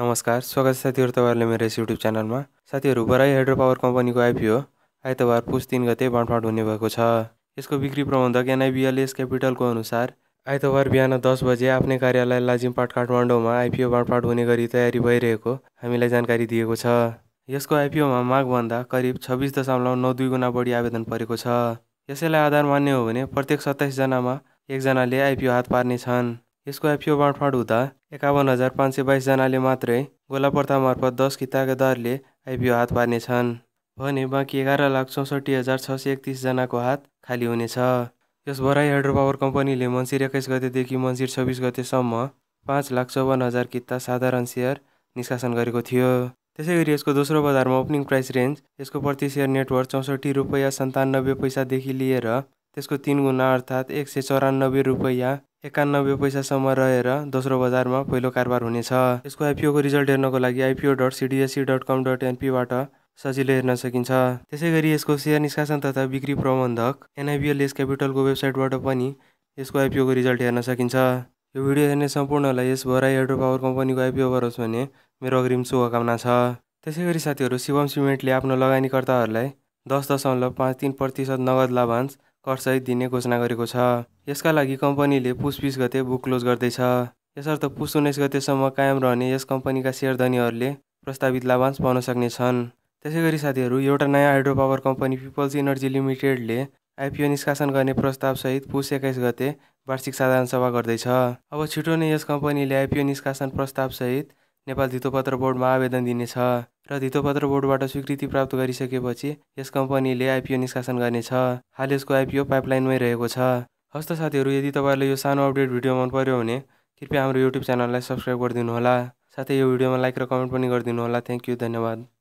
नमस्कार स्वागत साथी साथीहरू तपाईँहरूले मेरो यस युट्युब च्यानलमा साथीहरू बराई हाइड्रो पावर कम्पनीको आइपिओ आइतबार पुस तिन गते बाँडफाँड हुने भएको छ यसको बिक्री प्रबन्धक कैपिटल को अनुसार आईतवार बिहान दस बजे अपने कार्यालय लाजिमपाट में आइपिओ बाँडफाँड हुने गरी तयारी भइरहेको हमीर जानकारी दिखे इसको यसको में मागभन्दा करीब छब्बीस दशमलव नौ दुई गुणा बड़ी आवेदन पड़े इस आधार मान्ने हो सत्ताईस प्रत्येक सत्ताइसजनामा एकजनाले आइपिओ हात पार्नेछन् यसको एफियो बाँडफाँड हुँदा एकाउन्न हजार पाँच सय बाइसजनाले मात्रै गोलापर्ता मार्फत दस कि दरले आइपिओ हात पार्नेछन् भने बाँकी एघार लाख चौसठी हजार छ सय एकतिसजनाको हात खाली हुनेछ यस बराई हाइड्रो पावर कम्पनीले मन्सिर एक्काइस गतेदेखि मन्सिर छब्बिस गतेसम्म पाँच लाख चौवन्न हजार किता साधारण सेयर निष्कासन गरेको थियो त्यसै गरी यसको दोस्रो बजारमा ओपनिङ प्राइस रेन्ज यसको प्रति सेयर नेटवर्क चौसठी रुपियाँ सन्तानब्बे पैसादेखि लिएर त्यसको तिन गुणा अर्थात् एक सय चौरानब्बे रुपियाँ एकानब्बे पैसासम्म रहेर दोस्रो बजारमा पहिलो कारोबार हुनेछ यसको आइपिओको रिजल्ट हेर्नको लागि IPO dot CDSC dot com dot एनपीबाट सजिलै हेर्न सकिन्छ त्यसै गरी यसको सेयर निष्कासन तथा बिक्री प्रबन्धक एनआइबिएल यस क्यापिटलको वेबसाइटबाट पनि यसको आइपिओको रिजल्ट हेर्न सकिन्छ यो भिडियो हेर्ने सम्पूर्णलाई यस भराई हाइड्रो पावर कम्पनीको आइपिओ गरोस् भने मेरो अग्रिम शुभकामना छ त्यसै गरी साथीहरू शिवम सिमेन्टले आफ्नो लगानीकर्ताहरूलाई दस दशमलव पाँच तिन प्रतिशत नगद लाभांश करसहित दिने घोषणा गरेको छ यसका लागि कम्पनीले पुस बिस गते बुक क्लोज गर्दैछ यसर्थ पुस उन्नाइस गतेसम्म कायम रहने यस कम्पनीका सेयरधनीहरूले प्रस्तावित लाभांश पाउन सक्नेछन् त्यसै गरी साथीहरू एउटा नयाँ hydro power company People's Energy लिमिटेडले आइपिओ निष्कासन गर्ने प्रस्तावसहित पुस एक्काइस गते वार्षिक साधारण सभा गर्दैछ अब छिटो नै यस कम्पनीले आइपिओ निष्कासन प्रस्तावसहित नेपाल धितोपत्र बोर्डमा आवेदन दिनेछ र धितोपत्र बोर्डबाट स्वीकृति प्राप्त गरिसकेपछि यस कम्पनीले आइपिओ निष्कासन गर्नेछ हाल यसको आइपिओ पाइपलाइनमै रहेको छ हस्त साथीहरू यदि तपाईँलाई यो सानो अपडेट भिडियो मन पर्यो भने कृपया हाम्रो युट्युब च्यानललाई सब्सक्राइब होला साथै यो भिडियोमा लाइक र कमेन्ट पनि गरिदिनु होला थ्याङ्क यू धन्यवाद